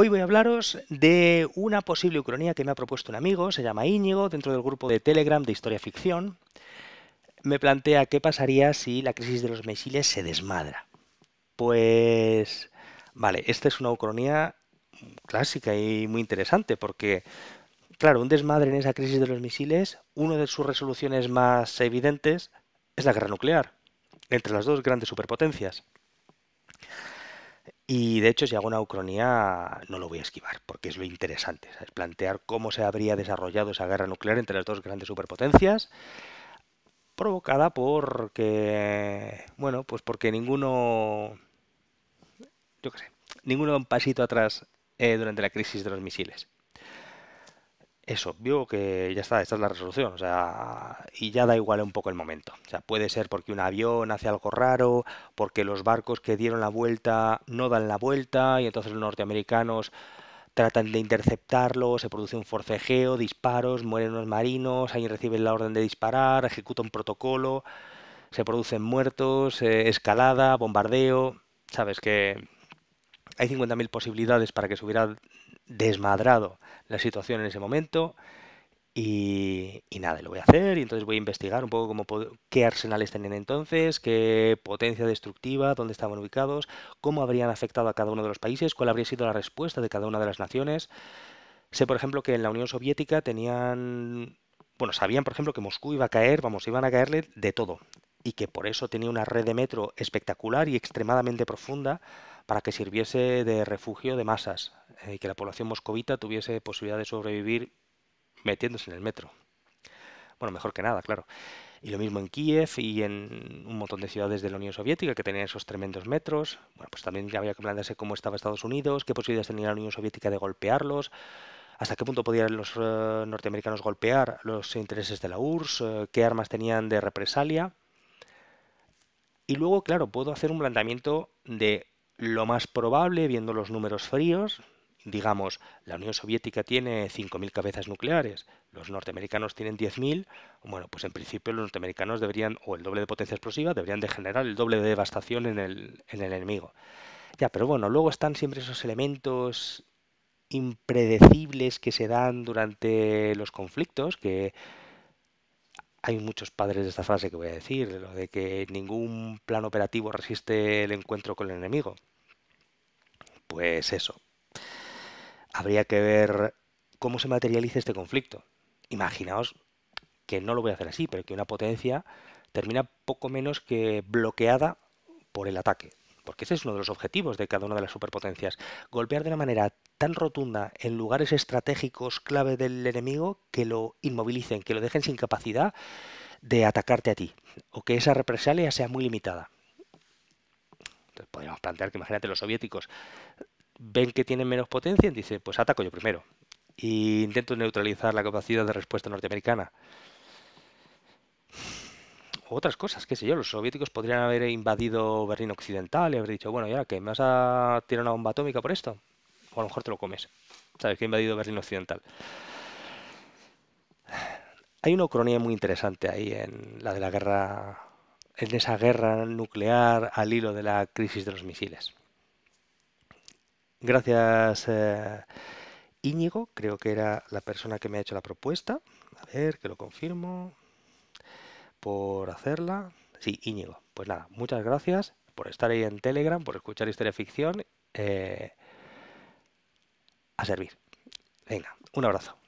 Hoy voy a hablaros de una posible ucronía que me ha propuesto un amigo, se llama Íñigo, dentro del grupo de Telegram de Historia Ficción. Me plantea qué pasaría si la crisis de los misiles se desmadra. Pues, vale, esta es una ucronía clásica y muy interesante porque, claro, un desmadre en esa crisis de los misiles, una de sus resoluciones más evidentes es la guerra nuclear entre las dos grandes superpotencias. Y de hecho, si hago una ucronía, no lo voy a esquivar, porque es lo interesante, es plantear cómo se habría desarrollado esa guerra nuclear entre las dos grandes superpotencias, provocada porque, bueno, pues porque ninguno, yo qué sé, ninguno da un pasito atrás eh, durante la crisis de los misiles eso obvio que ya está, esta es la resolución, o sea, y ya da igual un poco el momento. O sea, puede ser porque un avión hace algo raro, porque los barcos que dieron la vuelta no dan la vuelta y entonces los norteamericanos tratan de interceptarlo, se produce un forcejeo, disparos, mueren unos marinos, alguien recibe la orden de disparar, ejecuta un protocolo, se producen muertos, eh, escalada, bombardeo, sabes que hay 50.000 posibilidades para que se hubiera desmadrado la situación en ese momento. Y, nada, lo voy a hacer y entonces voy a investigar un poco cómo, qué arsenales tenían entonces, qué potencia destructiva, dónde estaban ubicados, cómo habrían afectado a cada uno de los países, cuál habría sido la respuesta de cada una de las naciones. Sé, por ejemplo, que en la Unión Soviética tenían, bueno, sabían, por ejemplo, que Moscú iba a caer, vamos, iban a caerle de todo y que por eso tenía una red de metro espectacular y extremadamente profunda para que sirviese de refugio de masas y eh, que la población moscovita tuviese posibilidad de sobrevivir metiéndose en el metro. Bueno, mejor que nada, claro. Y lo mismo en Kiev y en un montón de ciudades de la Unión Soviética que tenían esos tremendos metros. Bueno, pues también había que plantearse cómo estaba Estados Unidos, qué posibilidades tenía la Unión Soviética de golpearlos, hasta qué punto podían los eh, norteamericanos golpear los intereses de la URSS, eh, qué armas tenían de represalia. Y luego, claro, puedo hacer un planteamiento de lo más probable, viendo los números fríos, digamos, la Unión Soviética tiene 5.000 cabezas nucleares, los norteamericanos tienen 10.000, bueno, pues en principio los norteamericanos deberían, o el doble de potencia explosiva, deberían de generar el doble de devastación en el, en el enemigo. Ya, pero bueno, luego están siempre esos elementos impredecibles que se dan durante los conflictos, que hay muchos padres de esta frase que voy a decir, lo de que ningún plan operativo resiste el encuentro con el enemigo. Pues eso, habría que ver cómo se materializa este conflicto. Imaginaos que no lo voy a hacer así, pero que una potencia termina poco menos que bloqueada por el ataque. Porque ese es uno de los objetivos de cada una de las superpotencias. Golpear de una manera tan rotunda en lugares estratégicos clave del enemigo que lo inmovilicen, que lo dejen sin capacidad de atacarte a ti. O que esa represalia sea muy limitada. Entonces podríamos plantear que imagínate los soviéticos ven que tienen menos potencia y dice, pues ataco yo primero. e intento neutralizar la capacidad de respuesta norteamericana. O otras cosas, qué sé yo, los soviéticos podrían haber invadido Berlín Occidental y haber dicho, bueno, ya que me vas a tirar una bomba atómica por esto, o a lo mejor te lo comes. Sabes que he invadido Berlín Occidental. Hay una cronía muy interesante ahí en la de la guerra, en esa guerra nuclear al hilo de la crisis de los misiles. Gracias, eh, Íñigo, creo que era la persona que me ha hecho la propuesta. A ver, que lo confirmo. Por hacerla. Sí, Íñigo. Pues nada, muchas gracias por estar ahí en Telegram, por escuchar Historia Ficción. Eh, a servir. Venga, un abrazo.